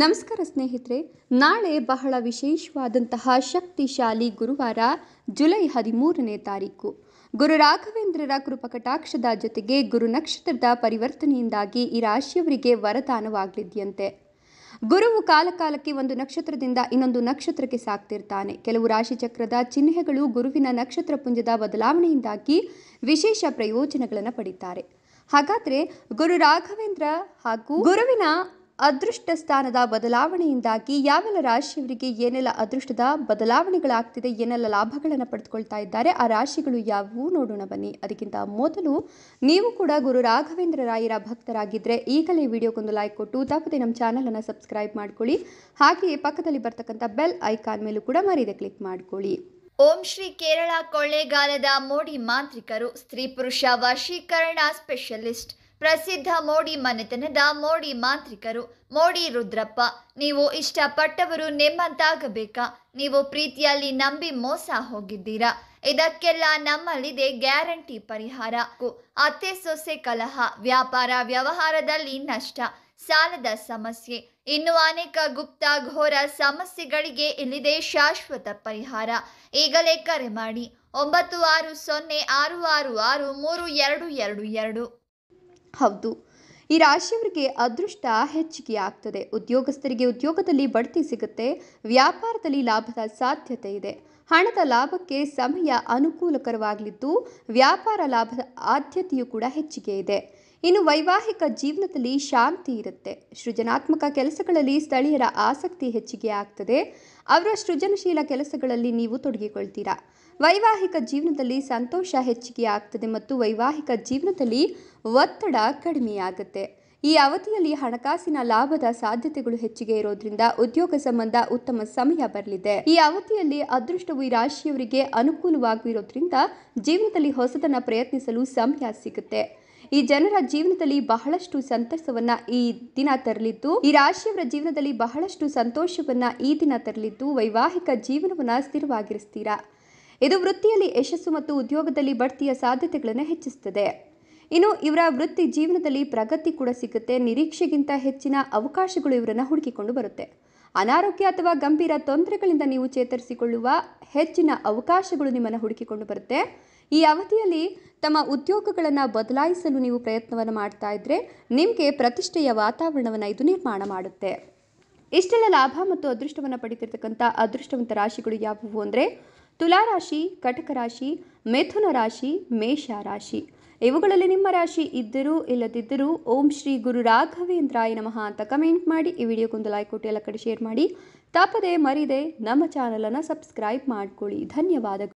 ನಮಸ್ಕಾರ ಸ್ನೇಹಿತರೆ ನಾಳೆ ಬಹಳ ವಿಶೇಷವಾದಂತಹ ಶಕ್ತಿಶಾಲಿ ಗುರುವಾರ ಜುಲೈ ಹದಿಮೂರನೇ ತಾರೀಕು ಗುರು ರಾಘವೇಂದ್ರರ ಕೃಪಕಟಾಕ್ಷದ ಜೊತೆಗೆ ಗುರು ನಕ್ಷತ್ರದ ಪರಿವರ್ತನೆಯಿಂದಾಗಿ ಈ ರಾಶಿಯವರಿಗೆ ವರದಾನವಾಗಲಿದೆಯಂತೆ ಗುರುವು ಕಾಲಕಾಲಕ್ಕೆ ಒಂದು ನಕ್ಷತ್ರದಿಂದ ಇನ್ನೊಂದು ನಕ್ಷತ್ರಕ್ಕೆ ಸಾಕ್ತಿರ್ತಾನೆ ಕೆಲವು ರಾಶಿಚಕ್ರದ ಚಿಹ್ನೆಗಳು ಗುರುವಿನ ನಕ್ಷತ್ರ ಪುಂಜದ ಬದಲಾವಣೆಯಿಂದಾಗಿ ವಿಶೇಷ ಪ್ರಯೋಜನಗಳನ್ನು ಪಡೀತಾರೆ ಹಾಗಾದರೆ ಗುರು ರಾಘವೇಂದ್ರ ಹಾಗೂ ಗುರುವಿನ ಅದೃಷ್ಟ ಸ್ಥಾನದ ಬದಲಾವಣೆಯಿಂದಾಗಿ ಯಾವೆಲ್ಲ ರಾಶಿಯವರಿಗೆ ಏನೆಲ್ಲ ಅದೃಷ್ಟದ ಬದಲಾವಣೆಗಳಾಗ್ತಿದೆ ಏನೆಲ್ಲ ಲಾಭಗಳನ್ನು ಪಡೆದುಕೊಳ್ತಾ ಇದ್ದಾರೆ ಆ ರಾಶಿಗಳು ಯಾವುವು ನೋಡೋಣ ಬನ್ನಿ ಅದಕ್ಕಿಂತ ಮೊದಲು ನೀವು ಕೂಡ ಗುರು ರಾಘವೇಂದ್ರ ರಾಯರ ಭಕ್ತರಾಗಿದ್ದರೆ ಈಗಲೇ ವಿಡಿಯೋಗೊಂದು ಲೈಕ್ ಕೊಟ್ಟು ತಪ್ಪದೆ ನಮ್ಮ ಚಾನಲನ್ನು ಸಬ್ಸ್ಕ್ರೈಬ್ ಮಾಡ್ಕೊಳ್ಳಿ ಹಾಗೆಯೇ ಪಕ್ಕದಲ್ಲಿ ಬರ್ತಕ್ಕಂಥ ಬೆಲ್ ಐಕಾನ್ ಮೇಲೂ ಕೂಡ ಮರೀದೆ ಕ್ಲಿಕ್ ಮಾಡ್ಕೊಳ್ಳಿ ಓಂ ಶ್ರೀ ಕೇರಳ ಕೊಳ್ಳೇಗಾಲದ ಮೋಡಿ ಮಾಂತ್ರಿಕರು ಸ್ತ್ರೀ ಪುರುಷ ವಶೀಕರಣ ಸ್ಪೆಷಲಿಸ್ಟ್ ಪ್ರಸಿದ್ಧ ಮೋಡಿ ಮನೆತನದ ಮೋಡಿ ಮಾಂತ್ರಿಕರು ಮೋಡಿ ರುದ್ರಪ್ಪ ನೀವು ಇಷ್ಟಪಟ್ಟವರು ನಿಮ್ಮಂತಾಗಬೇಕಾ ನೀವು ಪ್ರೀತಿಯಲ್ಲಿ ನಂಬಿ ಮೋಸ ಹೋಗಿದ್ದೀರಾ ಇದಕ್ಕೆಲ್ಲ ನಮ್ಮಲ್ಲಿದೆ ಗ್ಯಾರಂಟಿ ಪರಿಹಾರ ಅತ್ತೆ ಸೊಸೆ ಕಲಹ ವ್ಯಾಪಾರ ವ್ಯವಹಾರದಲ್ಲಿ ನಷ್ಟ ಸಾಲದ ಸಮಸ್ಯೆ ಇನ್ನು ಅನೇಕ ಗುಪ್ತ ಘೋರ ಸಮಸ್ಯೆಗಳಿಗೆ ಇಲ್ಲಿದೆ ಶಾಶ್ವತ ಪರಿಹಾರ ಈಗಲೇ ಕರೆ ಮಾಡಿ ಒಂಬತ್ತು ಆರು ಸೊನ್ನೆ ಆರು ಆರು ಆರು ಮೂರು ಎರಡು ಎರಡು ಎರಡು ಹೌದು ಈ ರಾಶಿಯವರಿಗೆ ಅದೃಷ್ಟ ಹೆಚ್ಚಿಗೆ ಆಗ್ತದೆ ಉದ್ಯೋಗಸ್ಥರಿಗೆ ಉದ್ಯೋಗದಲ್ಲಿ ಬಡ್ತಿ ಸಿಗುತ್ತೆ ವ್ಯಾಪಾರದಲ್ಲಿ ಲಾಭದ ಸಾಧ್ಯತೆ ಇದೆ ಹಣದ ಲಾಭಕ್ಕೆ ಸಮಯ ಅನುಕೂಲಕರವಾಗಲಿದ್ದು ವ್ಯಾಪಾರ ಲಾಭದ ಆದ್ಯತೆಯೂ ಕೂಡ ಹೆಚ್ಚಿಗೆ ಇದೆ ಇನ್ನು ವೈವಾಹಿಕ ಜೀವನದಲ್ಲಿ ಶಾಂತಿ ಇರುತ್ತೆ ಸೃಜನಾತ್ಮಕ ಕೆಲಸಗಳಲ್ಲಿ ಸ್ಥಳೀಯರ ಆಸಕ್ತಿ ಹೆಚ್ಚಿಗೆ ಆಗ್ತದೆ ಅವರ ಸೃಜನಶೀಲ ಕೆಲಸಗಳಲ್ಲಿ ನೀವು ತೊಡಗಿಕೊಳ್ತೀರಾ ವೈವಾಹಿಕ ಜೀವನದಲ್ಲಿ ಸಂತೋಷ ಹೆಚ್ಚಿಗೆ ಆಗ್ತದೆ ಮತ್ತು ವೈವಾಹಿಕ ಜೀವನದಲ್ಲಿ ಒತ್ತಡ ಕಡಿಮೆಯಾಗುತ್ತೆ ಈ ಅವಧಿಯಲ್ಲಿ ಹಣಕಾಸಿನ ಲಾಭದ ಸಾಧ್ಯತೆಗಳು ಹೆಚ್ಚಿಗೆ ಇರೋದ್ರಿಂದ ಉದ್ಯೋಗ ಸಂಬಂಧ ಉತ್ತಮ ಸಮಯ ಬರಲಿದೆ ಈ ಅವಧಿಯಲ್ಲಿ ಅದೃಷ್ಟವು ಈ ರಾಶಿಯವರಿಗೆ ಅನುಕೂಲವಾಗಿರೋದ್ರಿಂದ ಜೀವನದಲ್ಲಿ ಹೊಸದನ್ನು ಪ್ರಯತ್ನಿಸಲು ಸಮಯ ಸಿಗುತ್ತೆ ಈ ಜನರ ಜೀವನದಲ್ಲಿ ಬಹಳಷ್ಟು ಸಂತಸವನ್ನ ಈ ದಿನ ತರಲಿದ್ದು ಈ ರಾಶಿಯವರ ಜೀವನದಲ್ಲಿ ಬಹಳಷ್ಟು ಸಂತೋಷವನ್ನ ಈ ದಿನ ತರಲಿದ್ದು ವೈವಾಹಿಕ ಜೀವನವನ್ನ ಸ್ಥಿರವಾಗಿರಿಸ್ತೀರಾ ಇದು ವೃತ್ತಿಯಲ್ಲಿ ಯಶಸ್ಸು ಮತ್ತು ಉದ್ಯೋಗದಲ್ಲಿ ಬಡ್ತಿಯ ಸಾಧ್ಯತೆಗಳನ್ನು ಹೆಚ್ಚಿಸುತ್ತದೆ ಇನ್ನು ಇವರ ವೃತ್ತಿ ಜೀವನದಲ್ಲಿ ಪ್ರಗತಿ ಕೂಡ ಸಿಗುತ್ತೆ ನಿರೀಕ್ಷೆಗಿಂತ ಹೆಚ್ಚಿನ ಅವಕಾಶಗಳು ಇವರನ್ನು ಹುಡುಕಿಕೊಂಡು ಬರುತ್ತೆ ಅನಾರೋಗ್ಯ ಅಥವಾ ಗಂಭೀರ ತೊಂದರೆಗಳಿಂದ ನೀವು ಚೇತರಿಸಿಕೊಳ್ಳುವ ಹೆಚ್ಚಿನ ಅವಕಾಶಗಳು ನಿಮ್ಮನ್ನು ಹುಡುಕಿಕೊಂಡು ಬರುತ್ತೆ ಈ ಅವಧಿಯಲ್ಲಿ ತಮ್ಮ ಉದ್ಯೋಗಗಳನ್ನು ಬದಲಾಯಿಸಲು ನೀವು ಪ್ರಯತ್ನವನ್ನು ಮಾಡ್ತಾ ಇದ್ದರೆ ನಿಮಗೆ ಪ್ರತಿಷ್ಠೆಯ ವಾತಾವರಣವನ್ನು ಇದು ನಿರ್ಮಾಣ ಮಾಡುತ್ತೆ ಇಷ್ಟೆಲ್ಲ ಲಾಭ ಮತ್ತು ಅದೃಷ್ಟವನ್ನು ಪಡೀತಿರ್ತಕ್ಕಂಥ ಅದೃಷ್ಟವಂತ ರಾಶಿಗಳು ಯಾವುವು ಅಂದರೆ ತುಲಾರಾಶಿ ಕಟಕ ರಾಶಿ ಮಿಥುನ ರಾಶಿ ಮೇಷ ರಾಶಿ ಇವುಗಳಲ್ಲಿ ನಿಮ್ಮ ರಾಶಿ ಇದ್ದರೂ ಇಲ್ಲದಿದ್ದರೂ ಓಂ ಶ್ರೀ ಗುರು ರಾಘವೇಂದ್ರಾಯ ನಮಃ ಅಂತ ಕಮೆಂಟ್ ಮಾಡಿ ಈ ವಿಡಿಯೋಗೊಂದು ಲೈಕ್ ಕೊಟ್ಟು ಎಲ್ಲ ಕಡೆ ಶೇರ್ ಮಾಡಿ ತಪ್ಪದೆ ಮರಿದೆ ನಮ್ಮ ಚಾನಲನ್ನು ಸಬ್ಸ್ಕ್ರೈಬ್ ಮಾಡಿಕೊಳ್ಳಿ ಧನ್ಯವಾದಗಳು